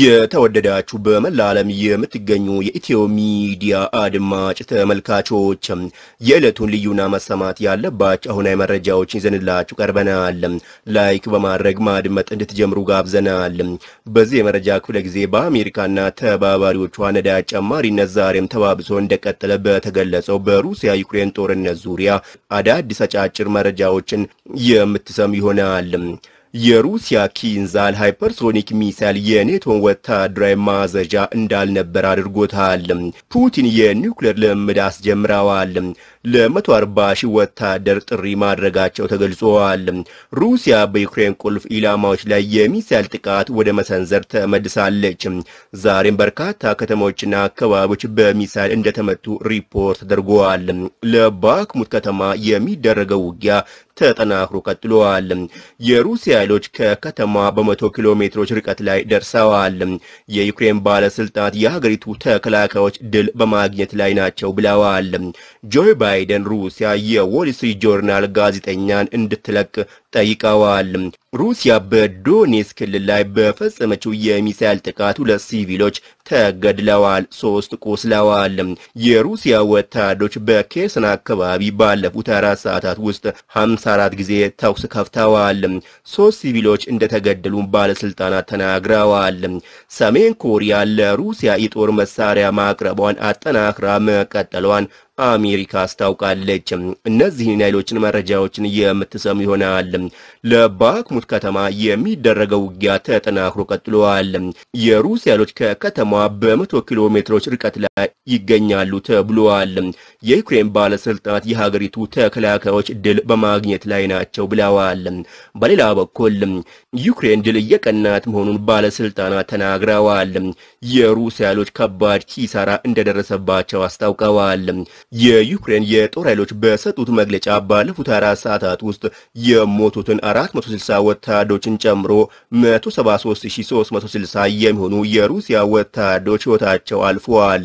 የተወደዳችሁ በመላ ዓለም የምትገኙ የኢትዮ ሚዲያ አድማጭ ተመልካቾች የዕለቱን ልዩና መሰማት ያለባቸው አሁናዊ መረጃዎችን ይዘንላችሁ ቀርበናል። ላይክ በማድረግ ማድመጥ እንድትጀምሩ ጋብዘናል። በዚህ የመረጃ ክፍለ ጊዜ በአሜሪካና ተባባሪዎቿ ነዳጅ ጨማሪነት ዛሬም ተባብሶ እንደቀጠለ በተገለጸው በሩሲያ ዩክሬን ጦርነት ዙሪያ አዳዲስ አጫጭር መረጃዎችን የምትሰም ይሆናል። የሩሲያ ኪንዛል ሃይፐርሶኒክ ሚሳይል የኔቶን ወታደራዊ ማዘዣ እንዳልነበር አድርጎታል። ፑቲን የኒውክሌር ልምምድ አስጀምረዋል ለመቶ አርባ ሺህ ወታደር ጥሪ ማድረጋቸው ተገልጿል። ሩሲያ በዩክሬን ቁልፍ ኢላማዎች ላይ የሚሳይል ጥቃት ወደ መሰንዘር ተመልሳለች። ዛሬም በርካታ ከተሞችና አካባቢዎች በሚሳይል እንደተመቱ ሪፖርት ተደርጓል። ለባክሙት ከተማ የሚደረገው ውጊያ ተጠናክሮ ቀጥሏል። የሩሲያ ኃይሎች ከከተማ በመቶ ኪሎ ሜትሮች ርቀት ላይ ደርሰዋል። የዩክሬን ባለስልጣናት የሀገሪቱ ተከላካዮች ድል በማግኘት ላይ ናቸው ብለዋል። ጆ ባይደን ሩሲያ የዎል ስትሪት ጆርናል ጋዜጠኛን እንድትለቅ ጠይቀዋል። ሩሲያ በዶኔስ ክልል ላይ በፈጸመችው የሚሳይል ጥቃት ሁለት ሲቪሎች ተገድለዋል፣ ሶስት ቆስለዋል። የሩሲያ ወታደሮች በኬርሰን አካባቢ ባለፉት አራት ሰዓታት ውስጥ 54 ጊዜ ተኩስ ከፍተዋል። ሶስት ሲቪሎች እንደተገደሉ ባለስልጣናት ተናግረዋል። ሰሜን ኮሪያ ለሩሲያ የጦር መሳሪያ ማቅረቧን አጠናክራ መቀጠሏን አሜሪካ አስታውቃለች። እነዚህን ኃይሎችን መረጃዎችን የምትሰሙ ይሆናል። ለባክሙት ከተማ የሚደረገው ውጊያ ተጠናክሮ ቀጥሏል። የሩሲያ ኃይሎች ከከተማዋ በመቶ ኪሎ ሜትሮች ርቀት ላይ ይገኛሉ ተብሏል። የዩክሬን ባለስልጣናት የሀገሪቱ ተከላካዮች ድል በማግኘት ላይ ናቸው ብለዋል። በሌላ በኩል ዩክሬን ድል እየቀናት መሆኑን ባለስልጣናት ተናግረዋል። የሩሲያ ኃይሎች ከባድ ኪሳራ እንደደረሰባቸው አስታውቀዋል። የዩክሬን የጦር ኃይሎች በሰጡት መግለጫ ባለፉት አራት ሰዓታት ውስጥ የሞቱትን 460 ወታደሮችን ጨምሮ 173360 የሚሆኑ የሩሲያ ወታደሮች ሕይወታቸው አልፈዋል።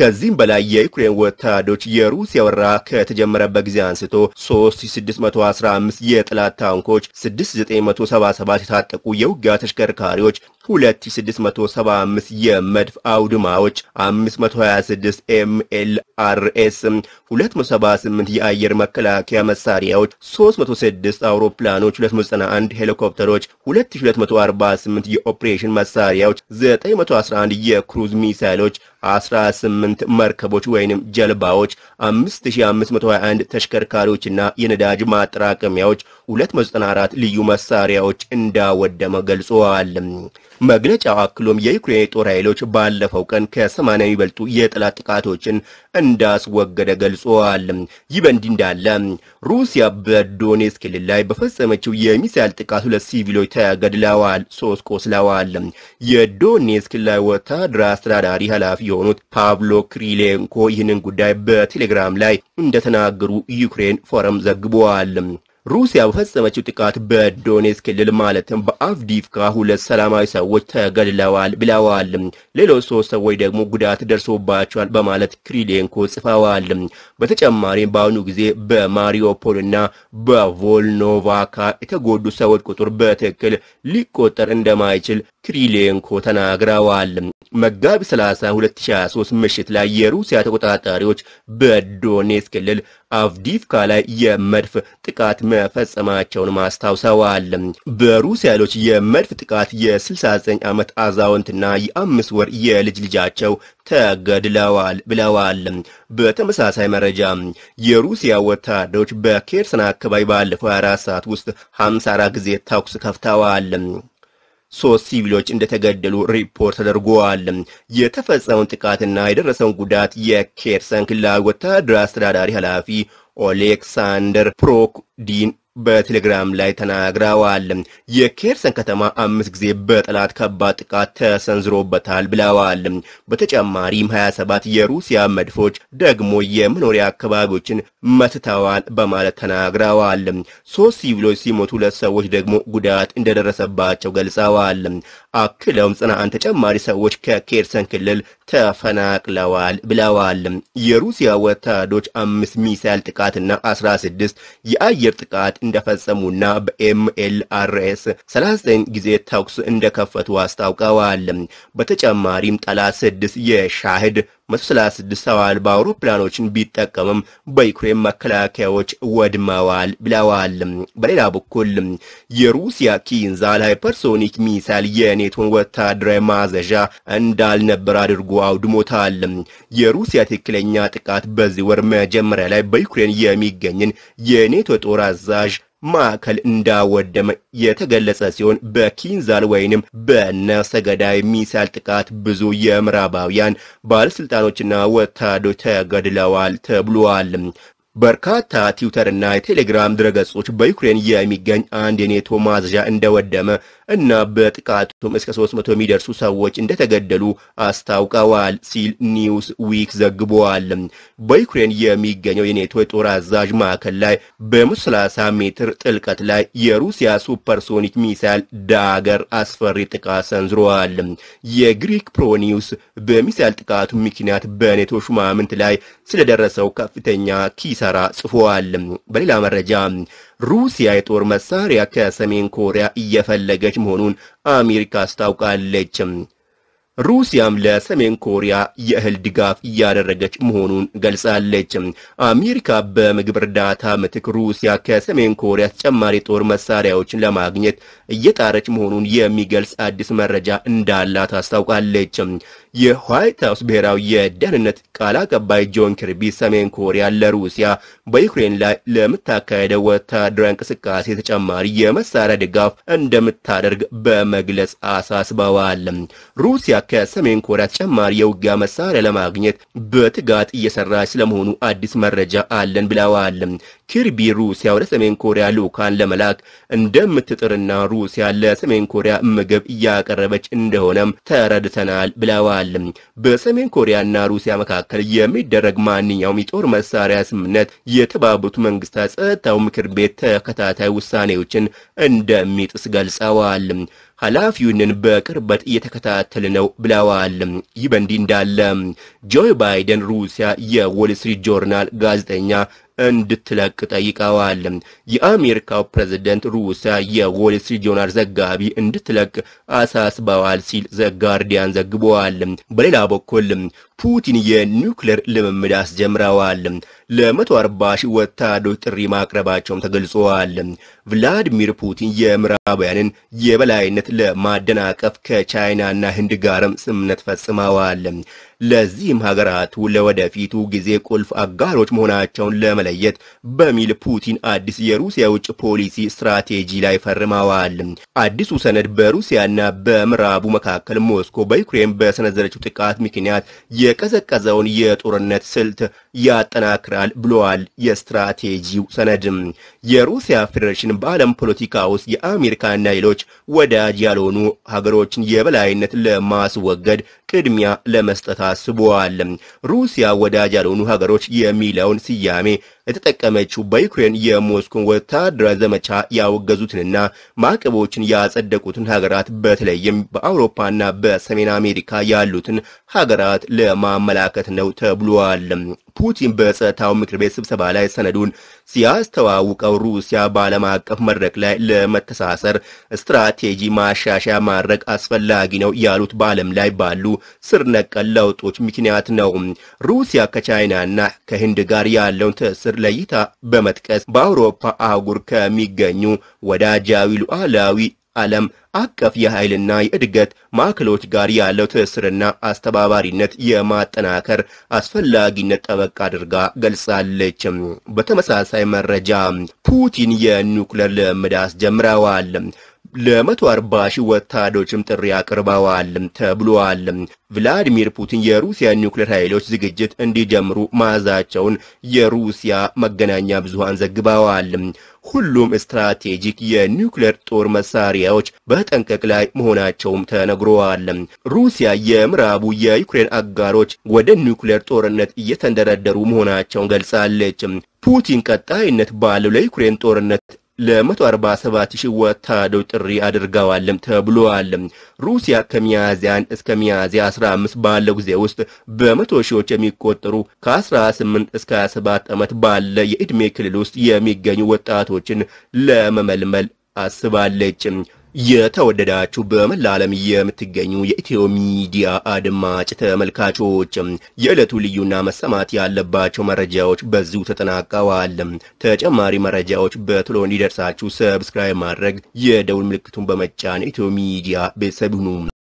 ከዚህም በላይ የዩክሬን ወታደሮች የሩሲያ ወረራ ከተጀመረበት ጊዜ አንስቶ 3615 የጠላት ታንኮች፣ 6977 የታጠቁ የውጊያ ተሽከርካሪዎች፣ 2675 የመድፍ አውድማዎች፣ 526 ኤምኤልአርኤስ፣ 278 የአየር መከላከያ መሳሪያዎች፣ 306 አውሮፕላኖች፣ 291 ሄሊኮፕተሮች፣ 2248 የኦፕሬሽን መሳሪያዎች፣ 911 የክሩዝ ሚሳይሎች 18 መርከቦች ወይንም ጀልባዎች፣ 5521 ተሽከርካሪዎችና የነዳጅ ማጠራቀሚያዎች፣ 294 ልዩ መሳሪያዎች እንዳወደመ ገልጸዋል። መግለጫው አክሎም የዩክሬን የጦር ኃይሎች ባለፈው ቀን ከ80 የሚበልጡ የጠላት ጥቃቶችን እንዳስወገደ ገልጸዋል። ይህ በእንዲህ እንዳለ ሩሲያ በዶኔስ ክልል ላይ በፈጸመችው የሚሳይል ጥቃት ሁለት ሲቪሎች ተገድለዋል፣ ሶስት ቆስለዋል። የዶኔትስክ ላይ ወታደራዊ አስተዳዳሪ ኃላፊ የሆኑት ፓብሎ ክሪሌንኮ ይህንን ጉዳይ በቴሌግራም ላይ እንደተናገሩ ዩክሬን ፎረም ዘግቧል። ሩሲያ በፈጸመችው ጥቃት በዶኔስ ክልል ማለትም በአቭዲፍካ ሁለት ሰላማዊ ሰዎች ተገድለዋል ብለዋል። ሌሎች ሶስት ሰዎች ደግሞ ጉዳት ደርሶባቸዋል በማለት ክሪሌንኮ ጽፈዋል። በተጨማሪም በአሁኑ ጊዜ በማሪዮፖልና በቮልኖቫካ የተጎዱ ሰዎች ቁጥር በትክክል ሊቆጠር እንደማይችል ክሪሌንኮ ተናግረዋል። መጋቢት 30 2023 ምሽት ላይ የሩሲያ ተቆጣጣሪዎች በዶኔስ ክልል አቭዲፍካ ላይ የመድፍ ጥቃት መፈጸማቸውን አስታውሰዋል። በሩሲያ ኃይሎች የመድፍ ጥቃት የ69 ዓመት አዛውንትና የአምስት ወር የልጅ ልጃቸው ተገድለዋል ብለዋል። በተመሳሳይ መረጃ የሩሲያ ወታደሮች በኬርሰን አካባቢ ባለፈው 24 ሰዓት ውስጥ 54 ጊዜ ተኩስ ከፍተዋል። ሶስት ሲቪሎች እንደተገደሉ ሪፖርት ተደርጓል። የተፈጸመውን ጥቃትና የደረሰውን ጉዳት የኬርሰን ክልላዊ ወታደራዊ አስተዳዳሪ ኃላፊ ኦሌክሳንደር ፕሮክዲን በቴሌግራም ላይ ተናግረዋል። የኬርሰን ከተማ አምስት ጊዜ በጠላት ከባድ ጥቃት ተሰንዝሮበታል ብለዋል። በተጨማሪም 27 የሩሲያ መድፎች ደግሞ የመኖሪያ አካባቢዎችን መትተዋል በማለት ተናግረዋል። ሶስት ሲቪሎች ሲሞቱ ሁለት ሰዎች ደግሞ ጉዳት እንደደረሰባቸው ገልጸዋል። አክለውም ጽናአን ተጨማሪ ሰዎች ከኬርሰን ክልል ተፈናቅለዋል ብለዋል። የሩሲያ ወታደሮች አምስት ሚሳይል ጥቃትና አስራ ስድስት የአየር ጥቃት እንደፈጸሙና በኤምኤልአርኤስ 39 ጊዜ ተኩስ እንደከፈቱ አስታውቀዋል። በተጨማሪም ጠላት ስድስት የሻህድ 136 ሰው አልባ አውሮፕላኖችን ቢጠቀምም በዩክሬን መከላከያዎች ወድመዋል ብለዋል። በሌላ በኩል የሩሲያ ኪንዛል ሃይፐርሶኒክ ሚሳይል የኔቶን ወታደራዊ ማዘዣ እንዳልነበር አድርጎ አውድሞታል። የሩሲያ ትክክለኛ ጥቃት በዚህ ወር መጀመሪያ ላይ በዩክሬን የሚገኝን የኔቶ ጦር አዛዥ ማዕከል እንዳወደመ የተገለጸ ሲሆን በኪንዛል ወይንም በነፍሰ ገዳይ ሚሳይል ጥቃት ብዙ የምዕራባውያን ባለስልጣኖችና ወታደሮች ተገድለዋል ተብሏል። በርካታ ትዊተርና የቴሌግራም ድረገጾች በዩክሬን የሚገኝ አንድ የኔቶ ማዘዣ እንደወደመ እና በጥቃቱም እስከ 300 የሚደርሱ ሰዎች እንደተገደሉ አስታውቀዋል ሲል ኒውስ ዊክ ዘግቧል። በዩክሬን የሚገኘው የኔቶ የጦር አዛዥ ማዕከል ላይ በ30 ሜትር ጥልቀት ላይ የሩሲያ ሱፐርሶኒክ ሚሳይል ዳገር አስፈሪ ጥቃት ሰንዝሯል። የግሪክ ፕሮኒውስ በሚሳይል ጥቃቱ ምክንያት በኔቶ ሹማምንት ላይ ስለደረሰው ከፍተኛ ኪስ እንደሚሰራ ጽፏል። በሌላ መረጃ ሩሲያ የጦር መሳሪያ ከሰሜን ኮሪያ እየፈለገች መሆኑን አሜሪካ አስታውቃለች። ሩሲያም ለሰሜን ኮሪያ የእህል ድጋፍ እያደረገች መሆኑን ገልጻለች። አሜሪካ በምግብ እርዳታ ምትክ ሩሲያ ከሰሜን ኮሪያ ተጨማሪ ጦር መሳሪያዎችን ለማግኘት እየጣረች መሆኑን የሚገልጽ አዲስ መረጃ እንዳላት አስታውቃለች። የዋይት ሀውስ ብሔራዊ የደህንነት ቃል አቀባይ ጆን ኪርቢ ሰሜን ኮሪያ ለሩሲያ በዩክሬን ላይ ለምታካሄደው ወታደራዊ እንቅስቃሴ ተጨማሪ የመሳሪያ ድጋፍ እንደምታደርግ በመግለጽ አሳስበዋል። ሩሲያ ከሰሜን ኮሪያ ተጨማሪ የውጊያ መሳሪያ ለማግኘት በትጋት እየሰራች ስለመሆኑ አዲስ መረጃ አለን ብለዋል። ኪርቢ ሩሲያ ወደ ሰሜን ኮሪያ ልዑካን ለመላክ እንደምትጥርና ሩሲያ ለሰሜን ኮሪያ ምግብ እያቀረበች እንደሆነም ተረድተናል ብለዋል። ገልጸዋል። በሰሜን ኮሪያና ሩሲያ መካከል የሚደረግ ማንኛውም የጦር መሳሪያ ስምምነት የተባበሩት መንግስታት ጸጥታው ምክር ቤት ተከታታይ ውሳኔዎችን እንደሚጥስ ገልጸዋል። ኃላፊውንን በቅርበት እየተከታተል ነው ብለዋል። ይህ በእንዲህ እንዳለ ጆ ባይደን ሩሲያ የዎል ስትሪት ጆርናል ጋዜጠኛ እንድትለቅ ጠይቀዋል። የአሜሪካው ፕሬዝደንት ሩሲያ የዎል ስትሪት ጆርናል ዘጋቢ እንድትለቅ አሳስበዋል ሲል ዘጋርዲያን ዘግበዋል። በሌላ በኩል ፑቲን የኒውክሌር ልምምድ አስጀምረዋል ለመቶ አርባ ሺህ ወታደሮች ጥሪ ማቅረባቸውም ተገልጸዋል። ቭላዲሚር ፑቲን የምዕራባውያንን የበላይነት ለማደናቀፍ ከቻይናና ህንድ ጋርም ስምምነት ፈጽመዋል። ለዚህም ሀገራቱ ለወደፊቱ ጊዜ ቁልፍ አጋሮች መሆናቸውን ለመለየት በሚል ፑቲን አዲስ የሩሲያ ውጭ ፖሊሲ ስትራቴጂ ላይ ፈርመዋል። አዲሱ ሰነድ በሩሲያና በምዕራቡ መካከል ሞስኮ በዩክሬን በሰነዘረችው ጥቃት ምክንያት የ የቀዘቀዘውን የጦርነት ስልት ያጠናክራል ብለዋል። የስትራቴጂው ሰነድም የሩሲያ ፌዴሬሽን በዓለም ፖለቲካ ውስጥ የአሜሪካና ሌሎች ወዳጅ ያልሆኑ ሀገሮችን የበላይነት ለማስወገድ ቅድሚያ ለመስጠት አስበዋል። ሩሲያ ወዳጅ ያልሆኑ ሀገሮች የሚለውን ስያሜ የተጠቀመችው በዩክሬን የሞስኮን ወታደራዊ ዘመቻ ያወገዙትንና ማዕቀቦችን ያጸደቁትን ሀገራት በተለይም በአውሮፓና በሰሜን አሜሪካ ያሉትን ሀገራት ለማመላከት ነው ተብሏል። ፑቲን በጸጥታው ምክር ቤት ስብሰባ ላይ ሰነዱን ሲያስተዋውቀው ሩሲያ በዓለም አቀፍ መድረክ ላይ ለመተሳሰር ስትራቴጂ ማሻሻያ ማድረግ አስፈላጊ ነው ያሉት በዓለም ላይ ባሉ ስር ነቀል ለውጦች ምክንያት ነው። ሩሲያ ከቻይናና ከህንድ ጋር ያለውን ትስስር ለይታ በመጥቀስ በአውሮፓ አህጉር ከሚገኙ ወዳጃዊ ሉዓላዊ ዓለም አቀፍ የኃይልና የእድገት ማዕከሎች ጋር ያለው ትስስርና አስተባባሪነት የማጠናከር አስፈላጊነት ጠበቅ አድርጋ ገልጻለች። በተመሳሳይ መረጃ ፑቲን የኑክሌር ልምምድ አስጀምረዋል። ለመቶ አርባ ሺህ ወታደሮችም ጥሪ አቅርበዋል ተብሏል። ቭላዲሚር ፑቲን የሩሲያ ኒውክሌር ኃይሎች ዝግጅት እንዲጀምሩ ማዛቸውን የሩሲያ መገናኛ ብዙሃን ዘግበዋል። ሁሉም ስትራቴጂክ የኒውክሌር ጦር መሳሪያዎች በጠንቀቅ ላይ መሆናቸውም ተነግረዋል። ሩሲያ የምዕራቡ የዩክሬን አጋሮች ወደ ኒውክሌር ጦርነት እየተንደረደሩ መሆናቸውን ገልጻለች። ፑቲን ቀጣይነት ባለው ለዩክሬን ጦርነት አርባ ሰባት ሺህ ወታደሮች ጥሪ አድርገዋል ተብሏል። ሩሲያ ከሚያዝያን እስከ አስራ 15 ባለው ጊዜ ውስጥ በመቶ ሺዎች የሚቆጠሩ ከአስራ 18 እስከ ሰባት ዓመት ባለ የዕድሜ ክልል ውስጥ የሚገኙ ወጣቶችን ለመመልመል አስባለች። የተወደዳችሁ በመላ ዓለም የምትገኙ የኢትዮ ሚዲያ አድማጭ ተመልካቾች የዕለቱ ልዩና መሰማት ያለባቸው መረጃዎች በዚሁ ተጠናቀዋል። ተጨማሪ መረጃዎች በቶሎ እንዲደርሳችሁ ሰብስክራይብ ማድረግ፣ የደውል ምልክቱን በመጫን ኢትዮ ሚዲያ ቤተሰብ ሁኑ።